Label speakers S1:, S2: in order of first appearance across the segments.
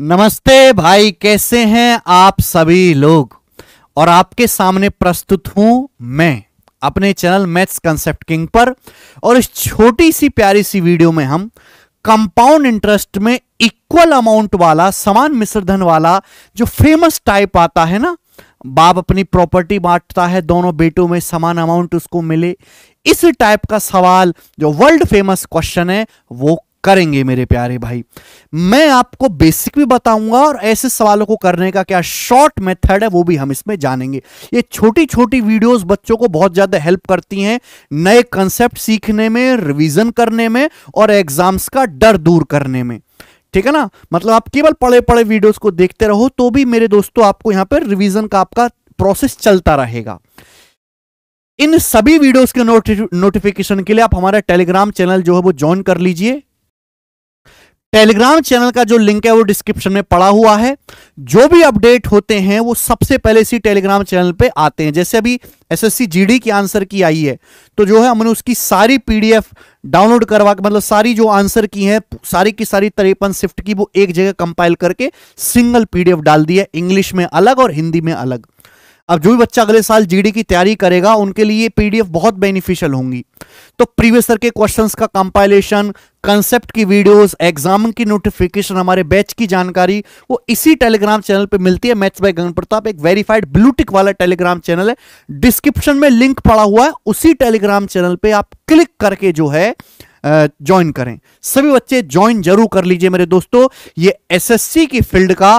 S1: नमस्ते भाई कैसे हैं आप सभी लोग और आपके सामने प्रस्तुत हूं मैं अपने चैनल मैथ्स कंसेप्ट किंग पर और इस छोटी सी प्यारी सी वीडियो में हम कंपाउंड इंटरेस्ट में इक्वल अमाउंट वाला समान मिश्रधन वाला जो फेमस टाइप आता है ना बाप अपनी प्रॉपर्टी बांटता है दोनों बेटों में समान अमाउंट उसको मिले इस टाइप का सवाल जो वर्ल्ड फेमस क्वेश्चन है वो करेंगे मेरे प्यारे भाई मैं आपको बेसिक भी बताऊंगा और ऐसे सवालों को करने का क्या शॉर्ट मेथड है वो भी हम इसमें जानेंगे ये छोटी छोटी वीडियोस बच्चों को बहुत ज़्यादा हेल्प करती हैं नए कंसेप्ट सीखने में रिवीजन करने में और एग्जाम्स का डर दूर करने में ठीक है ना मतलब आप केवल पड़े पड़े वीडियोज को देखते रहो तो भी मेरे दोस्तों आपको यहां पर रिविजन का आपका प्रोसेस चलता रहेगा इन सभी वीडियोस के नोटिफिकेशन के लिए आप हमारा टेलीग्राम चैनल जो है वो ज्वाइन कर लीजिए टेलीग्राम चैनल का जो लिंक है वो डिस्क्रिप्शन में पड़ा हुआ है जो भी अपडेट होते हैं वो सबसे पहले इसी टेलीग्राम चैनल पे आते हैं जैसे अभी एसएससी जीडी की आंसर की आई है तो जो है हमने उसकी सारी पीडीएफ डाउनलोड करवा के मतलब सारी जो आंसर की है सारी की सारी तरेपन शिफ्ट की वो एक जगह कंपाइल करके सिंगल पीडीएफ डाल दी है इंग्लिश में अलग और हिंदी में अलग अब जो भी बच्चा अगले साल जीडी की तैयारी करेगा उनके लिए पीडीएफ बहुत बेनिफिशियल होंगी तो प्रीवियस सर के क्वेश्चंस का कंपाइलेशन कंसेप्ट की वीडियोस एग्जाम की नोटिफिकेशन हमारे बैच की जानकारी वो इसी टेलीग्राम चैनल पे मिलती है मैथ्स बाय गगन प्रताप एक वेरीफाइड ब्लूटिक वाला टेलीग्राम चैनल है डिस्क्रिप्शन में लिंक पड़ा हुआ है उसी टेलीग्राम चैनल पर आप क्लिक करके जो है ज्वाइन करें सभी बच्चे ज्वाइन जरूर कर लीजिए मेरे दोस्तों ये एस की फील्ड का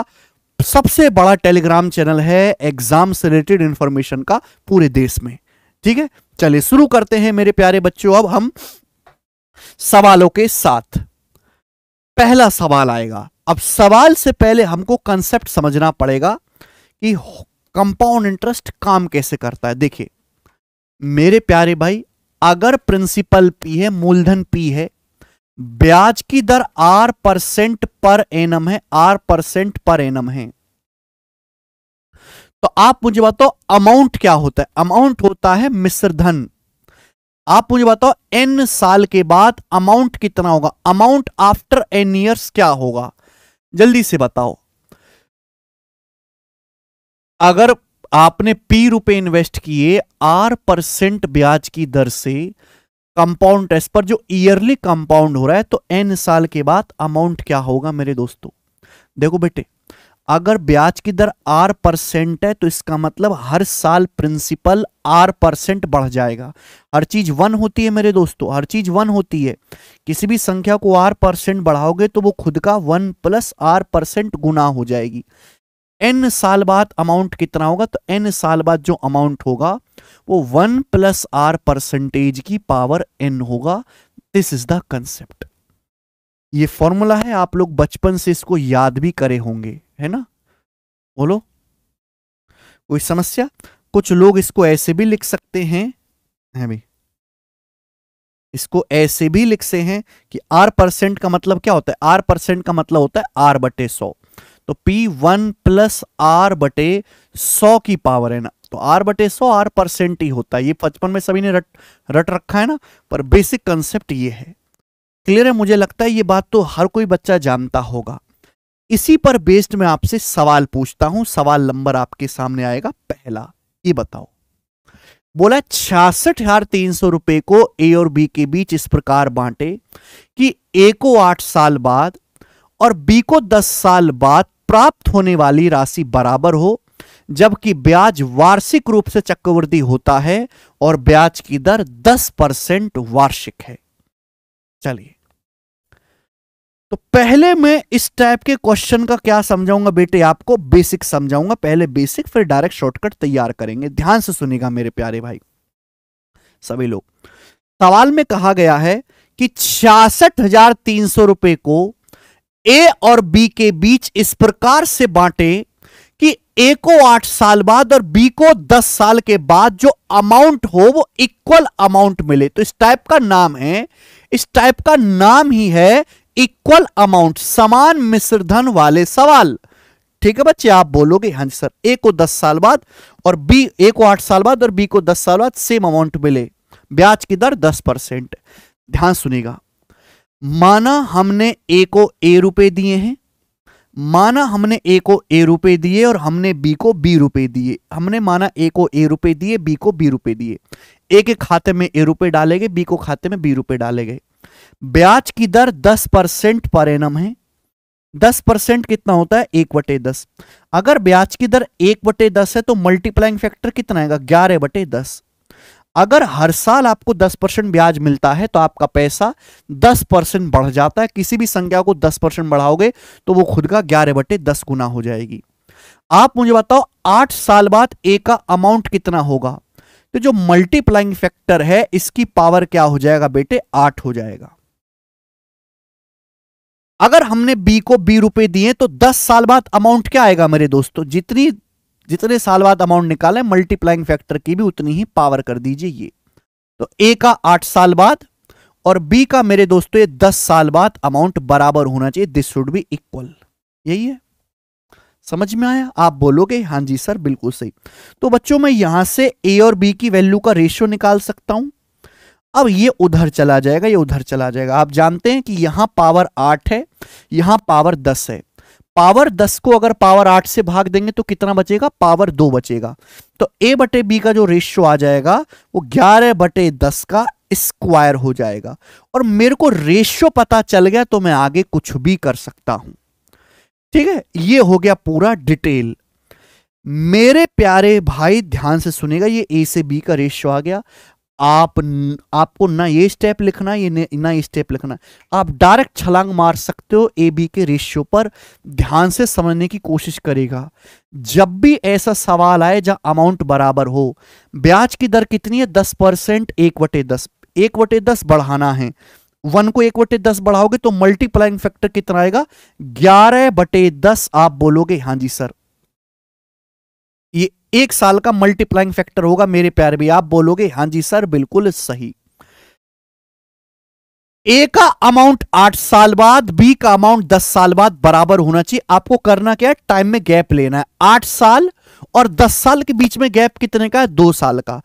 S1: सबसे बड़ा टेलीग्राम चैनल है एग्जाम से रिलेटेड इंफॉर्मेशन का पूरे देश में ठीक है चलिए शुरू करते हैं मेरे प्यारे बच्चों अब हम सवालों के साथ पहला सवाल आएगा अब सवाल से पहले हमको कंसेप्ट समझना पड़ेगा कि कंपाउंड इंटरेस्ट काम कैसे करता है देखिए मेरे प्यारे भाई अगर प्रिंसिपल पी है मूलधन पी है ब्याज की दर आर परसेंट पर एनम है आर परसेंट पर एनम है तो आप मुझे बताओ अमाउंट क्या होता है अमाउंट होता है मिश्र धन आप मुझे बताओ एन साल के बाद अमाउंट कितना होगा अमाउंट आफ्टर एन ईयर्स क्या होगा जल्दी से बताओ अगर आपने पी रुपए इन्वेस्ट किए आर परसेंट ब्याज की दर से कंपाउंड टेस्ट पर जो ईयरली कंपाउंड हो रहा है तो एन साल के बाद अमाउंट क्या होगा मेरे दोस्तों देखो बेटे अगर ब्याज की दर आर परसेंट है तो इसका मतलब हर साल प्रिंसिपल आर परसेंट बढ़ जाएगा हर चीज वन होती है मेरे दोस्तों हर चीज वन होती है किसी भी संख्या को आर परसेंट बढ़ाओगे तो वो खुद का वन प्लस आर परसेंट गुना हो जाएगी एन साल बाद अमाउंट कितना होगा तो एन साल बाद जो अमाउंट होगा वो वन प्लस आर परसेंटेज की पावर एन होगा दिस इज द कंसेप्ट ये फॉर्मूला है आप लोग बचपन से इसको याद भी करे होंगे है ना बोलो कोई समस्या कुछ लोग इसको ऐसे भी लिख सकते हैं है भी इसको ऐसे भी लिख से हैं कि आर परसेंट का मतलब क्या होता है आर परसेंट का मतलब होता है आर बटे सौ तो पी वन प्लस आर बटे सौ की पावर है ना तो आर बटे सौ आर परसेंट ही होता है ये बचपन में सभी ने रट रट रखा है ना पर बेसिक कंसेप्ट ये है क्लियर है मुझे लगता है ये बात तो हर कोई बच्चा जानता होगा इसी पर बेस्ड मैं आपसे सवाल पूछता हूं सवाल नंबर आपके सामने आएगा पहला ये बताओ बोला छियासठ हजार तीन सौ रुपए को ए और बी के बीच इस प्रकार बांटे कि ए को आठ साल बाद और बी को दस साल बाद प्राप्त होने वाली राशि बराबर हो जबकि ब्याज वार्षिक रूप से चक्रवृद्धि होता है और ब्याज की दर 10 परसेंट वार्षिक है चलिए तो पहले मैं इस टाइप के क्वेश्चन का क्या समझाऊंगा बेटे आपको बेसिक समझाऊंगा पहले बेसिक फिर डायरेक्ट शॉर्टकट तैयार करेंगे ध्यान से सुनेगा मेरे प्यारे भाई सभी लोग सवाल में कहा गया है कि छियासठ हजार तीन सौ रुपए को ए और बी के बीच इस प्रकार से बांटे कि ए को आठ साल बाद और बी को दस साल के बाद जो अमाउंट हो वो इक्वल अमाउंट मिले तो इस टाइप का नाम है इस टाइप का नाम ही है इक्वल अमाउंट समान मिश्रधन वाले सवाल ठीक है बच्चे आप बोलोगे हाँ जी सर ए को दस साल बाद और बी ए को आठ साल बाद और बी को दस साल बाद सेम अमाउंट मिले ब्याज की दर दस परसेंट ध्यान सुनेगा माना हमने ए को ए रुपए दिए हैं माना हमने ए को ए रुपए दिए और हमने बी को बी रुपए दिए हमने माना ए को ए रुपए दिए बी को बी रुपए दिए ए के खाते में ए रुपए डाले गए बी को खाते में बी रुपए डाले गए ब्याज की दर दस परसेंट पर एनम है दस परसेंट कितना होता है एक बटे दस अगर ब्याज की दर एक बटे दस है तो मल्टीप्लाइंग फैक्टर कितना आएगा ग्यारह बटे दस अगर हर साल आपको 10 परसेंट ब्याज मिलता है तो आपका पैसा 10 परसेंट बढ़ जाता है किसी भी संख्या को 10 परसेंट बढ़ाओगे तो वो खुद का ग्यारह बटे दस गुना हो जाएगी आप मुझे बताओ आठ साल बाद ए का अमाउंट कितना होगा तो जो मल्टीप्लाइंग फैक्टर है इसकी पावर क्या हो जाएगा बेटे आठ हो जाएगा अगर हमने बी को बी रुपए दिए तो दस साल बाद अमाउंट क्या आएगा मेरे दोस्तों जितनी जितने साल बाद अमाउंट निकाले मल्टीप्लाइंग फैक्टर की भी उतनी ही पावर कर दीजिए ये तो ए का आठ साल बाद और बी का मेरे दोस्तों ये दस साल बाद अमाउंट बराबर होना चाहिए दिस शुड बी इक्वल यही है समझ में आया आप बोलोगे हाँ जी सर बिल्कुल सही तो बच्चों मैं यहां से ए और बी की वैल्यू का रेशियो निकाल सकता हूं अब ये उधर चला जाएगा ये उधर चला जाएगा आप जानते हैं कि यहां पावर आठ है यहां पावर दस है पावर दस को अगर पावर आठ से भाग देंगे तो कितना बचेगा पावर दो बचेगा तो ए बटे बी का जो रेशियो आ जाएगा वो ग्यारह बटे दस का स्क्वायर हो जाएगा और मेरे को रेशियो पता चल गया तो मैं आगे कुछ भी कर सकता हूं ठीक है ये हो गया पूरा डिटेल मेरे प्यारे भाई ध्यान से सुनेगा ये ए से बी का रेशियो आ गया आप आपको ना ये स्टेप लिखना ये ना ये स्टेप लिखना आप डायरेक्ट छलांग मार सकते हो ए बी के रेशियो पर ध्यान से समझने की कोशिश करेगा जब भी ऐसा सवाल आए जहां अमाउंट बराबर हो ब्याज की दर कितनी है दस परसेंट एक वटे दस एक वटे दस बढ़ाना है वन को एक बटे दस बढ़ाओगे तो मल्टीप्लाइंग फैक्टर कितना आएगा ग्यारह बटे दस आप बोलोगे हाँ जी सर एक साल का मल्टीप्लाइंग फैक्टर होगा मेरे प्यार भी आप बोलोगे हां जी सर बिल्कुल सही ए का अमाउंट आठ साल बाद बी का अमाउंट दस साल बाद बराबर होना चाहिए आपको करना क्या है टाइम में गैप लेना है आठ साल और दस साल के बीच में गैप कितने का है दो साल का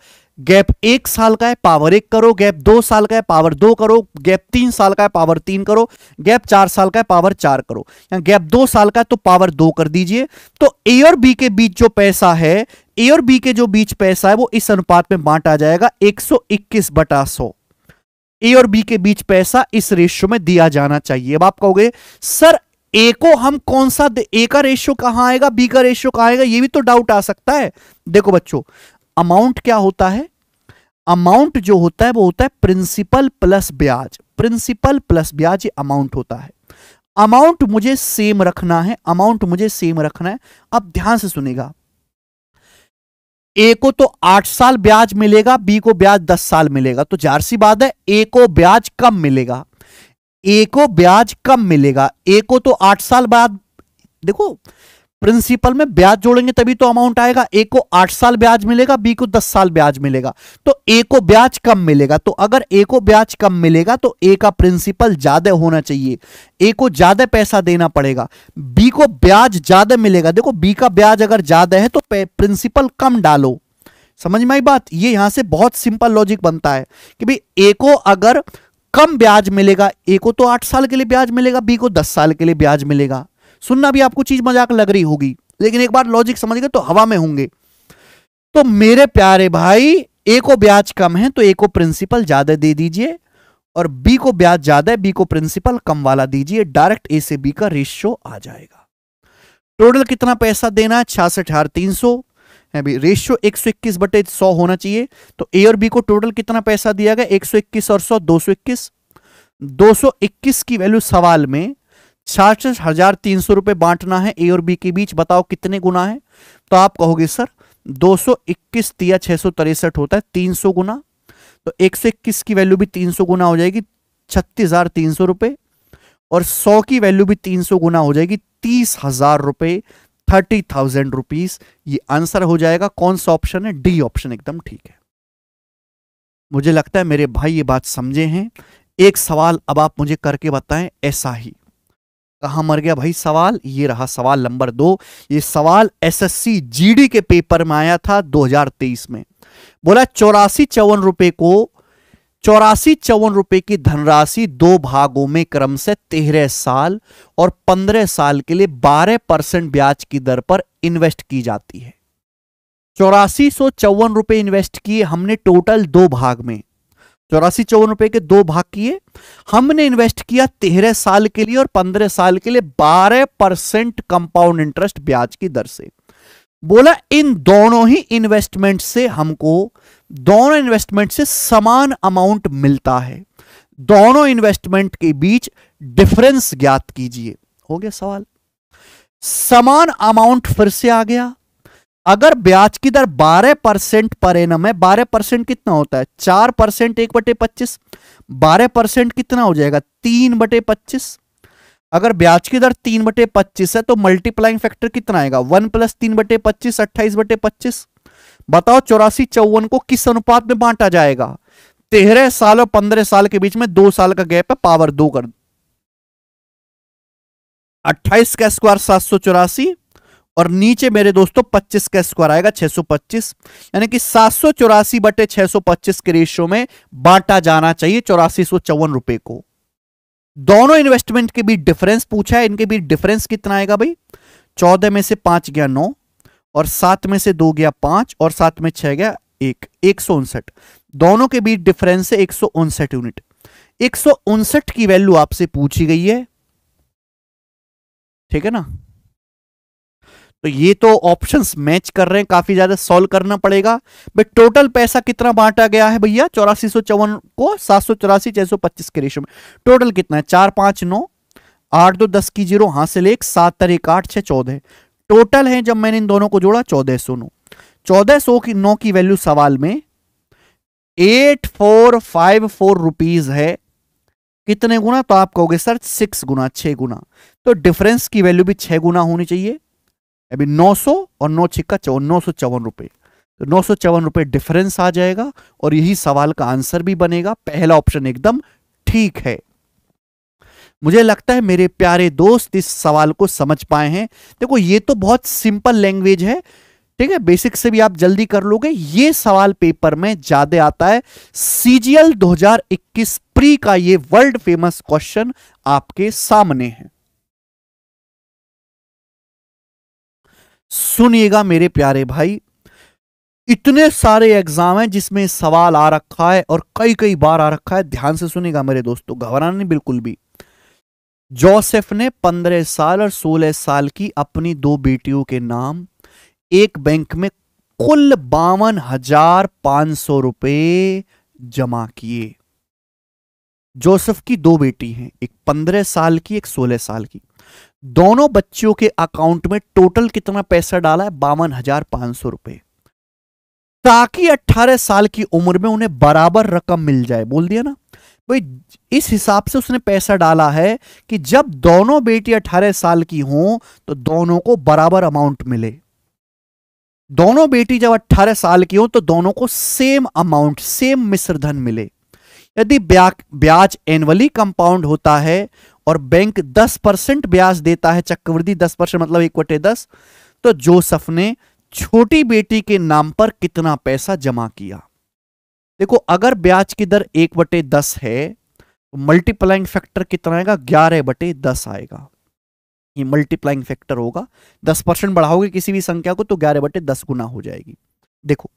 S1: गैप एक साल का है पावर एक करो गैप दो साल का है पावर दो करो गैप तीन साल का है पावर तीन करो गैप चार साल का है पावर चार करो या गैप दो साल का है तो पावर दो कर दीजिए तो ए और बी के बीच जो पैसा है ए और बी के जो बीच पैसा है वो इस अनुपात में बांटा जाएगा एक सौ इक्कीस बटा सौ ए और बी के बीच पैसा इस रेशियो में दिया जाना चाहिए अब आप कहोगे सर ए को हम कौन सा ए का रेशियो कहां आएगा बी का रेशियो कहां आएगा ये भी तो डाउट आ सकता है देखो बच्चों अमाउंट क्या होता है अमाउंट जो होता है वो होता है प्रिंसिपल प्लस ब्याज प्रिंसिपल प्लस ब्याज अमाउंट होता है अमाउंट मुझे सेम रखना है अमाउंट मुझे सेम रखना है अब ध्यान से सुनेगा ए को तो आठ साल ब्याज मिलेगा बी को ब्याज दस साल मिलेगा तो जाहिर सी बात है ए को ब्याज कम मिलेगा ए को ब्याज कम मिलेगा ए को तो आठ साल बाद देखो प्रिंसिपल में ब्याज जोड़ेंगे तभी तो अमाउंट आएगा ए को आठ साल ब्याज मिलेगा बी को दस साल ब्याज मिलेगा तो ए को ब्याज कम मिलेगा तो अगर ए को ब्याज कम मिलेगा तो ए का प्रिंसिपल ज्यादा होना चाहिए ए को ज्यादा पैसा देना पड़ेगा बी को ब्याज ज्यादा मिलेगा देखो बी का ब्याज अगर ज्यादा है तो प्रिंसिपल कम डालो समझ में आई बात ये यहां से बहुत सिंपल लॉजिक बनता है कि भाई ए को अगर कम ब्याज मिलेगा ए को तो आठ साल के लिए ब्याज मिलेगा बी को दस साल के लिए ब्याज मिलेगा सुनना भी आपको चीज मजाक लग रही होगी लेकिन एक बार लॉजिक समझ गए तो हवा में होंगे तो मेरे प्यारे भाई ए को ब्याज कम है तो ए को प्रिंसिपल ज्यादा दे दीजिए और बी को ब्याज ज्यादा है बी को प्रिंसिपल कम वाला दीजिए डायरेक्ट ए से बी का रेशियो आ जाएगा टोटल कितना पैसा देना है छियासठ हजार तीन सौ अभी रेशियो एक सौ इक्कीस बटे सौ होना चाहिए तो ए और बी को टोटल कितना पैसा दिया गया एक सौ इक्कीस और सौ दो सौ इक्कीस दो सौ इक्कीस की वैल्यू सवाल में छियासठ हजार तीन सौ रुपए बांटना है ए और बी के बीच बताओ कितने गुना है तो आप कहोगे सर दो सौ इक्कीस तिया छह सौ तिरसठ होता है तीन सौ गुना तो एक सौ इक्कीस की वैल्यू भी तीन सौ गुना हो जाएगी छत्तीस हजार तीन सौ रुपए और सौ की वैल्यू भी तीन सौ गुना हो जाएगी तीस हजार रुपए थर्टी थाउजेंड रुपीज ये आंसर हो जाएगा कौन सा ऑप्शन है डी ऑप्शन एकदम ठीक है मुझे लगता है मेरे भाई ये बात समझे हैं एक सवाल अब आप मुझे करके बताएं ऐसा ही कहा मर गया भाई सवाल ये रहा सवाल नंबर दो ये सवाल एसएससी जीडी के पेपर में आया था 2023 में बोला चौरासी चौवन रुपए को चौरासी चौवन रुपए की धनराशि दो भागों में क्रम से तेरह साल और पंद्रह साल के लिए बारह परसेंट ब्याज की दर पर इन्वेस्ट की जाती है चौरासी सौ चौवन रुपए इन्वेस्ट किए हमने टोटल दो भाग में चौरासी चौवन रुपए के दो भाग किए हमने इन्वेस्ट किया तेरह साल के लिए और पंद्रह साल के लिए बारह परसेंट कंपाउंड इंटरेस्ट ब्याज की दर से बोला इन दोनों ही इन्वेस्टमेंट से हमको दोनों इन्वेस्टमेंट से समान अमाउंट मिलता है दोनों इन्वेस्टमेंट के बीच डिफरेंस ज्ञात कीजिए हो गया सवाल समान अमाउंट फिर से आ गया अगर ब्याज की दर 12 परसेंट पर एनम है 12 परसेंट कितना होता है चार परसेंट एक बटे पच्चीस बारह परसेंट कितना हो जाएगा तीन बटे पच्चीस अगर ब्याज की दर तीन बटे पच्चीस है तो मल्टीप्लाइंग फैक्टर कितना आएगा वन प्लस तीन बटे पच्चीस अट्ठाईस बटे पच्चीस बताओ चौरासी चौवन को किस अनुपात में बांटा जाएगा तेरह साल और पंद्रह साल के बीच में दो साल का गैप है पावर दो कर अट्ठाईस का स्क्वायर सात सौ चौरासी और नीचे मेरे दोस्तों 25 का स्क्वायर आएगा 625 यानी कि सात सौ चौरासी बटे छह के रेशियो में बांटा जाना चाहिए चौरासी चौवन रुपए को दोनों इन्वेस्टमेंट के बीच डिफरेंस पूछा है इनके बीच डिफरेंस कितना आएगा भाई चौदह में से पांच गया नौ और सात में से दो गया पांच और सात में छह गया एक एक सौ उनसठ दोनों के बीच डिफरेंस है एक सौ उनसठ यूनिट एक सौ उनसठ की वैल्यू आपसे पूछी गई है ठीक है ना तो ये तो ऑप्शंस मैच कर रहे हैं काफी ज्यादा सॉल्व करना पड़ेगा भाई टोटल पैसा कितना बांटा गया है भैया चौरासी सौ चौवन को सात सौ चौरासी छह सौ पच्चीस के रेशो में टोटल कितना है चार पांच नौ आठ दो दस की जीरो हाथ से लेख सात तारीख आठ छह चौदह टोटल है जब मैंने इन दोनों को जोड़ा चौदह सौ नौ चौदह सौ की नौ की वैल्यू सवाल में eight four five four rupees है कितने गुना तो आप कहोगे सर सिक्स गुना छह गुना तो डिफरेंस की वैल्यू भी छह गुना होनी चाहिए अभी 900 और नौ छिक्का चौ नौ सौ चौवन रुपये तो नौ सौ चौवन रुपये डिफरेंस आ जाएगा और यही सवाल का आंसर भी बनेगा पहला ऑप्शन एकदम ठीक है मुझे लगता है मेरे प्यारे दोस्त इस सवाल को समझ पाए हैं देखो ये तो बहुत सिंपल लैंग्वेज है ठीक है बेसिक से भी आप जल्दी कर लोगे ये सवाल पेपर में ज्यादा आता है सीजीएल 2021 प्री का ये वर्ल्ड फेमस क्वेश्चन आपके सामने है सुनिएगा मेरे प्यारे भाई इतने सारे एग्जाम हैं जिसमें सवाल आ रखा है और कई कई बार आ रखा है ध्यान से सुनेगा मेरे दोस्तों घबराना नहीं बिल्कुल भी जोसेफ ने पंद्रह साल और सोलह साल की अपनी दो बेटियों के नाम एक बैंक में कुल बावन हजार पांच सौ रुपये जमा किए जोसेफ की दो बेटी हैं एक पंद्रह साल की एक सोलह साल की दोनों बच्चियों के अकाउंट में टोटल कितना पैसा डाला है बावन हजार पांच सौ रुपए ताकि 18 साल की उम्र में उन्हें बराबर रकम मिल जाए बोल दिया ना भाई इस हिसाब से उसने पैसा डाला है कि जब दोनों बेटी 18 साल की हों तो दोनों को बराबर अमाउंट मिले दोनों बेटी जब 18 साल की हो तो दोनों को सेम अमाउंट सेम मिश्रधन मिले यदि ब्याज एनुअली कंपाउंड होता है और बैंक दस परसेंट ब्याज देता है चक्रवृद्धि दस परसेंट मतलब एक बटे दस तो जोसफ ने छोटी बेटी के नाम पर कितना पैसा जमा किया देखो अगर ब्याज की दर एक बटे दस है तो मल्टीप्लाइंग फैक्टर कितना आएगा ग्यारह बटे दस आएगा ये मल्टीप्लाइंग फैक्टर होगा दस परसेंट बढ़ाओगे किसी भी संख्या को तो ग्यारह बटे दस गुना हो जाएगी देखो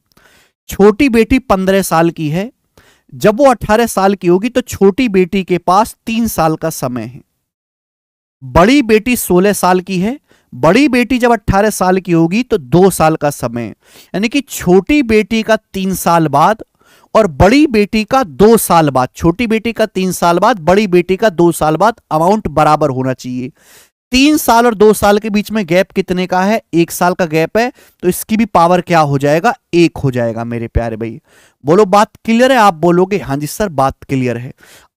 S1: छोटी बेटी पंद्रह साल की है जब वो 18 साल की होगी तो छोटी बेटी के पास तीन साल का समय है बड़ी बेटी 16 साल की है बड़ी बेटी जब 18 साल की होगी तो दो साल का समय यानी कि छोटी बेटी का तीन साल बाद और बड़ी बेटी का दो साल बाद छोटी बेटी का तीन साल बाद बड़ी बेटी का दो साल बाद अमाउंट बराबर होना चाहिए तीन साल और दो साल के बीच में गैप कितने का है एक साल का गैप है तो इसकी भी पावर क्या हो जाएगा एक हो जाएगा मेरे प्यारे भाई बोलो बात क्लियर है आप बोलोगे हाँ जी सर बात क्लियर है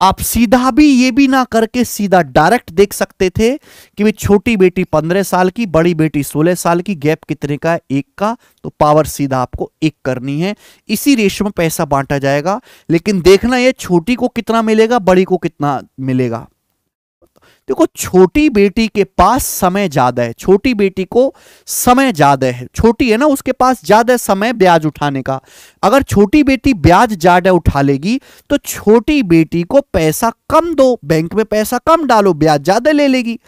S1: आप सीधा भी ये भी ना करके सीधा डायरेक्ट देख सकते थे कि भाई छोटी बेटी पंद्रह साल की बड़ी बेटी सोलह साल की गैप कितने का है एक का तो पावर सीधा आपको एक करनी है इसी रेशो में पैसा बांटा जाएगा लेकिन देखना यह छोटी को कितना मिलेगा बड़ी को कितना मिलेगा देखो छोटी बेटी के पास समय ज्यादा है छोटी बेटी को समय ज्यादा है छोटी है ना उसके पास ज्यादा समय ब्याज उठाने का अगर छोटी बेटी ब्याज ज्यादा उठा लेगी तो छोटी बेटी को पैसा कम दो बैंक में पैसा कम डालो ब्याज ज्यादा ले लेगी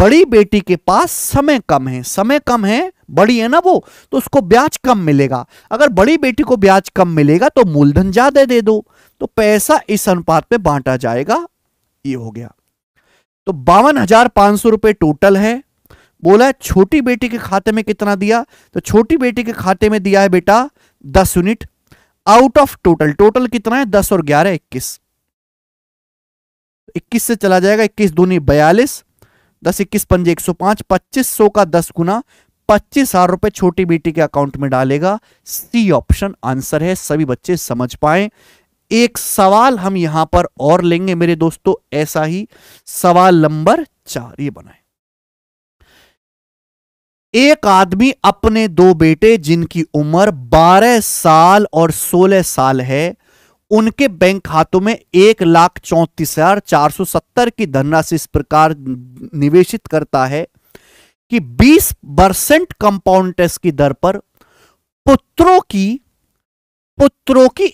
S1: बड़ी बेटी के पास समय कम है समय कम है बड़ी है ना वो तो उसको ब्याज कम मिलेगा अगर बड़ी बेटी को ब्याज कम मिलेगा तो मूलधन ज्यादा दे दो तो पैसा इस अनुपात में बांटा जाएगा ये हो गया तो बावन हजार पांच सौ रुपए टोटल है बोला छोटी बेटी के खाते में कितना दिया तो छोटी बेटी के खाते में दिया है बेटा दस unit out of total total कितना है दस और ग्यारह इक्कीस इक्कीस से चला जाएगा इक्कीस दूनी बयालीस दस इक्कीस पंजे एक सौ पांच पच्चीस सौ का दस गुना पच्चीस हजार रुपए छोटी बेटी के अकाउंट में डालेगा सी ऑप्शन आंसर है सभी बच्चे समझ पाए एक सवाल हम यहां पर और लेंगे मेरे दोस्तों ऐसा ही सवाल नंबर चार ये बनाए एक आदमी अपने दो बेटे जिनकी उम्र 12 साल और 16 साल है उनके बैंक खातों में एक लाख चौंतीस हजार चार सौ सत्तर की धनराशि इस प्रकार निवेशित करता है कि 20 परसेंट कंपाउंड टैक्स की दर पर पुत्रों की पुत्रों की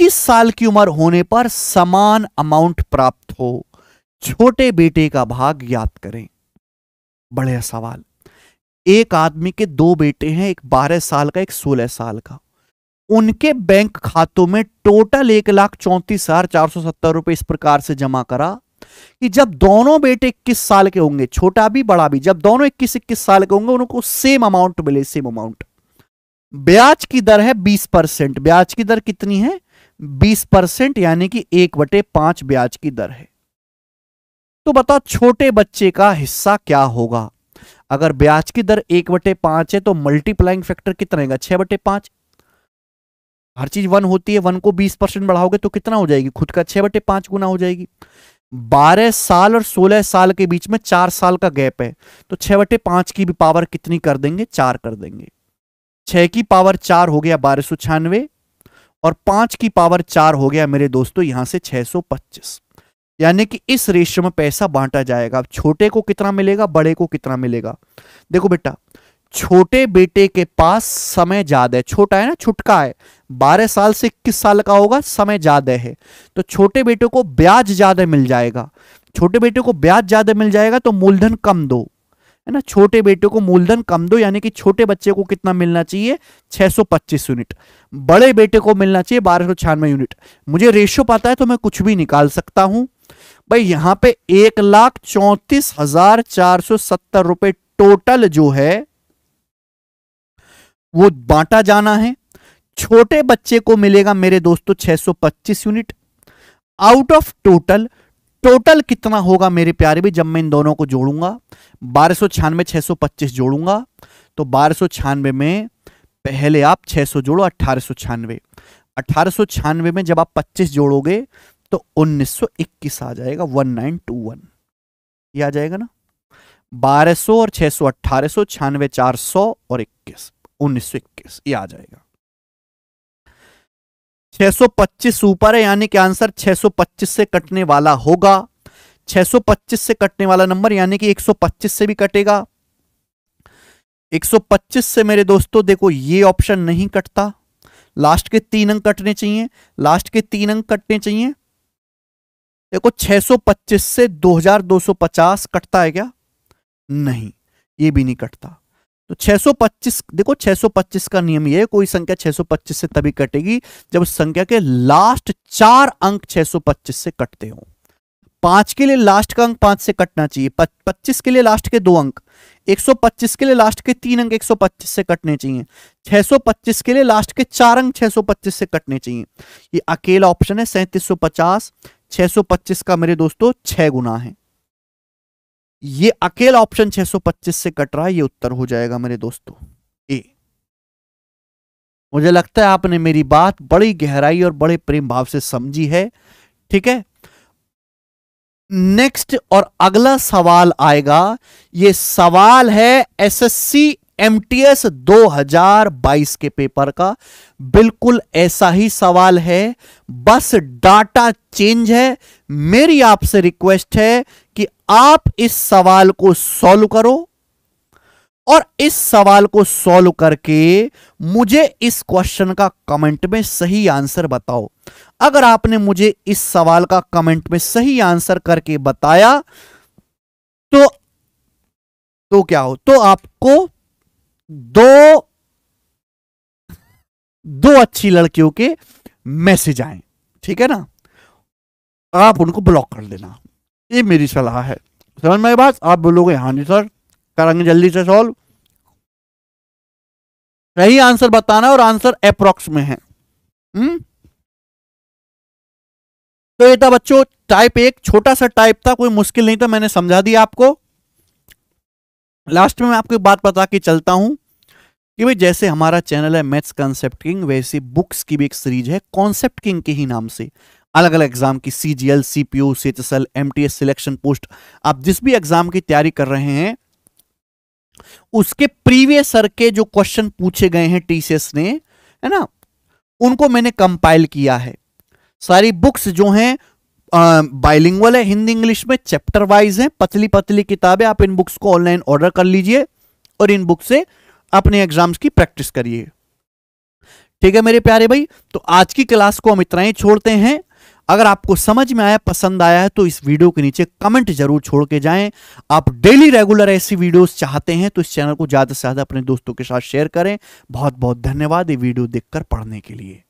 S1: 21 साल की उम्र होने पर समान अमाउंट प्राप्त हो छोटे बेटे का भाग याद करें बढ़िया सवाल एक आदमी के दो बेटे हैं एक 12 साल का एक 16 साल का उनके बैंक खातों में टोटल एक लाख चौंतीस हजार चार सौ सत्तर रुपए इस प्रकार से जमा करा कि जब दोनों बेटे इक्कीस साल के होंगे छोटा भी बड़ा भी जब दोनों इक्कीस इक्कीस साल के होंगे उनको सेम अमाउंट मिले सेम अमाउंट ब्याज की दर है बीस परसेंट ब्याज की दर कितनी है बीस परसेंट यानी कि एक बटे पांच ब्याज की दर है तो बताओ छोटे बच्चे का हिस्सा क्या होगा अगर ब्याज की दर एक बटे पांच है तो मल्टीप्लाइंग फैक्टर कितना रहेगा छह बटे पांच हर चीज वन होती है वन को बीस परसेंट बढ़ाओगे तो कितना हो जाएगी खुद का छह बटे पांच गुना हो जाएगी बारह साल और सोलह साल के बीच में चार साल का गैप है तो छह बटे पांच की भी पावर कितनी कर देंगे चार कर देंगे छह की पावर चार हो गया बारह सौ छियानवे और पांच की पावर चार हो गया मेरे दोस्तों यहां से 625 यानी कि इस रेशियो में पैसा बांटा जाएगा छोटे को कितना मिलेगा बड़े को कितना मिलेगा देखो बेटा छोटे बेटे के पास समय ज्यादा है छोटा है ना छुटका है बारह साल से इक्कीस साल का होगा समय ज्यादा है तो छोटे बेटे को ब्याज ज्यादा मिल जाएगा छोटे बेटे को ब्याज ज्यादा मिल जाएगा तो मूलधन कम दो है ना छोटे बेटे को मूलधन कम दो यानी कि छोटे बच्चे को कितना मिलना चाहिए 625 यूनिट बड़े बेटे को मिलना चाहिए बारह सौ छियानवे यूनिट मुझे रेशियो पता है तो मैं कुछ भी निकाल सकता हूं भाई यहाँ पे एक लाख चौंतीस हजार चार सौ सत्तर रुपए टोटल जो है वो बांटा जाना है छोटे बच्चे को मिलेगा मेरे दोस्तों 625 unit out of total total कितना होगा मेरे प्यारे भी जब मैं इन दोनों को जोड़ूंगा बारह सौ छियानवे छह सौ पच्चीस जोड़ूंगा तो बारह सौ छियानवे में पहले आप छह सौ जोड़ो अठारह सौ छियानवे अठारह सौ छियानवे में जब आप पच्चीस जोड़ोगे तो उन्नीस सौ इक्कीस आ जाएगा वन नाइन टू वन ये आ जाएगा ना बारह सौ और छह सौ अट्ठारह सौ छियानवे चार सौ और इक्कीस उन्नीस सौ इक्कीस ये आ जाएगा 625 ऊपर है यानी कि आंसर 625 से कटने वाला होगा 625 से कटने वाला नंबर यानी कि 125 से भी कटेगा 125 से मेरे दोस्तों देखो ये ऑप्शन नहीं कटता लास्ट के तीन अंक कटने चाहिए लास्ट के तीन अंक कटने चाहिए देखो 625 से 2250 कटता है क्या नहीं ये भी नहीं कटता तो 625 देखो 625 का नियम यह कोई संख्या 625 से तभी कटेगी जब उस संख्या के लास्ट चार अंक 625 से कटते हो पांच के लिए लास्ट का अंक पांच से कटना चाहिए पच्चीस के लिए लास्ट के दो अंक 125 के लिए लास्ट के तीन अंक 125 से कटने चाहिए 625 के लिए लास्ट के चार अंक 625 से कटने चाहिए ये अकेला ऑप्शन है सैंतीस 625 का मेरे दोस्तों छह गुना है ये अकेला ऑप्शन 625 से कट रहा है ये उत्तर हो जाएगा मेरे दोस्तों ए मुझे लगता है आपने मेरी बात बड़ी गहराई और बड़े प्रेम भाव से समझी है ठीक है नेक्स्ट और अगला सवाल आएगा ये सवाल है एसएससी एमटीएस 2022 के पेपर का बिल्कुल ऐसा ही सवाल है बस डाटा चेंज है मेरी आपसे रिक्वेस्ट है कि आप इस सवाल को सॉल्व करो और इस सवाल को सॉल्व करके मुझे इस क्वेश्चन का कमेंट में सही आंसर बताओ अगर आपने मुझे इस सवाल का कमेंट में सही आंसर करके बताया तो तो क्या हो तो आपको दो दो अच्छी लड़कियों के मैसेज आए ठीक है ना आप उनको ब्लॉक कर देना ये मेरी सलाह है समझ में बात आप बोलोगे हाँ जी सर करेंगे जल्दी से सॉल्व सही आंसर बताना और आंसर अप्रोक्स में है हुँ? हम्म? तो ये था बच्चों टाइप एक छोटा सा टाइप था कोई मुश्किल नहीं था मैंने समझा दिया आपको लास्ट में मैं आपको एक बात बता के चलता हूं कि भाई जैसे हमारा चैनल है मैथ्स कॉन्सेप्ट किंग वैसे बुक्स की भी एक सीरीज है कॉन्सेप्ट किंग के ही नाम से अलग अलग एग्जाम की C G L C P U C H S L M T S selection post आप जिस भी एग्जाम की तैयारी कर रहे हैं उसके प्रीवियस सर के जो क्वेश्चन पूछे गए हैं टीसीएस ने है ना उनको मैंने कंपाइल किया है सारी बुक्स जो हैं बाइलिंगुअल है हिंदी इंग्लिश में चैप्टर वाइज है पतली पतली किताबें आप इन बुक्स को ऑनलाइन ऑर्डर कर लीजिए और इन बुक से अपने एग्जाम्स की प्रैक्टिस करिए ठीक है मेरे प्यारे भाई तो आज की क्लास को हम इतना ही छोड़ते हैं अगर आपको समझ में आया पसंद आया है तो इस वीडियो के नीचे कमेंट जरूर छोड़ के जाएं आप डेली रेगुलर ऐसी वीडियोस चाहते हैं तो इस चैनल को ज़्यादा से ज़्यादा अपने दोस्तों के साथ शेयर करें बहुत बहुत धन्यवाद ये वीडियो देखकर पढ़ने के लिए